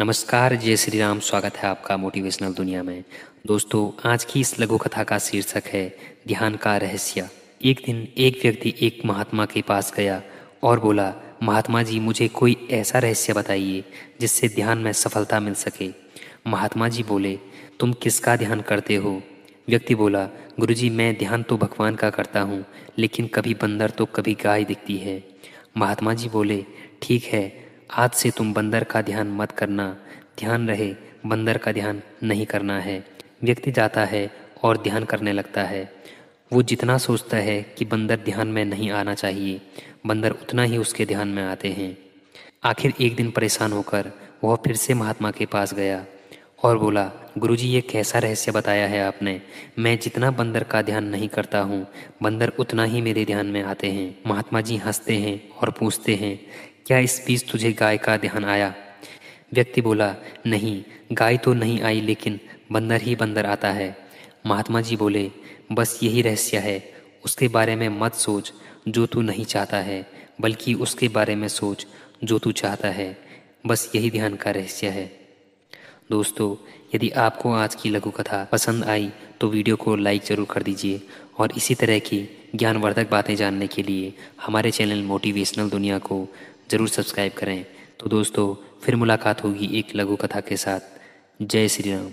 नमस्कार जय श्री राम स्वागत है आपका मोटिवेशनल दुनिया में दोस्तों आज की इस लघु कथा का शीर्षक है ध्यान का रहस्य एक दिन एक व्यक्ति एक महात्मा के पास गया और बोला महात्मा जी मुझे कोई ऐसा रहस्य बताइए जिससे ध्यान में सफलता मिल सके महात्मा जी बोले तुम किसका ध्यान करते हो व्यक्ति बोला गुरुजी मैं ध्यान तो भगवान का करता हूँ लेकिन कभी बंदर तो कभी गाय दिखती है महात्मा जी बोले ठीक है आज से तुम बंदर का ध्यान मत करना ध्यान रहे बंदर का ध्यान नहीं करना है व्यक्ति जाता है और ध्यान करने लगता है वो जितना सोचता है कि बंदर ध्यान में नहीं आना चाहिए बंदर उतना ही उसके ध्यान में आते हैं आखिर एक दिन परेशान होकर वह फिर से महात्मा के पास गया और बोला गुरुजी ये कैसा रहस्य बताया है आपने मैं जितना बंदर का ध्यान नहीं करता हूँ बंदर उतना ही मेरे ध्यान में आते हैं महात्मा जी हंसते हैं और पूछते हैं क्या इस बीच तुझे गाय का ध्यान आया व्यक्ति बोला नहीं गाय तो नहीं आई लेकिन बंदर ही बंदर आता है महात्मा जी बोले बस यही रहस्य है उसके बारे में मत सोच जो तू नहीं चाहता है बल्कि उसके बारे में सोच जो तू चाहता है बस यही ध्यान का रहस्य है दोस्तों यदि आपको आज की लघु कथा पसंद आई तो वीडियो को लाइक ज़रूर कर दीजिए और इसी तरह की ज्ञानवर्धक बातें जानने के लिए हमारे चैनल मोटिवेशनल दुनिया को ज़रूर सब्सक्राइब करें तो दोस्तों फिर मुलाकात होगी एक लघु कथा के साथ जय श्री राम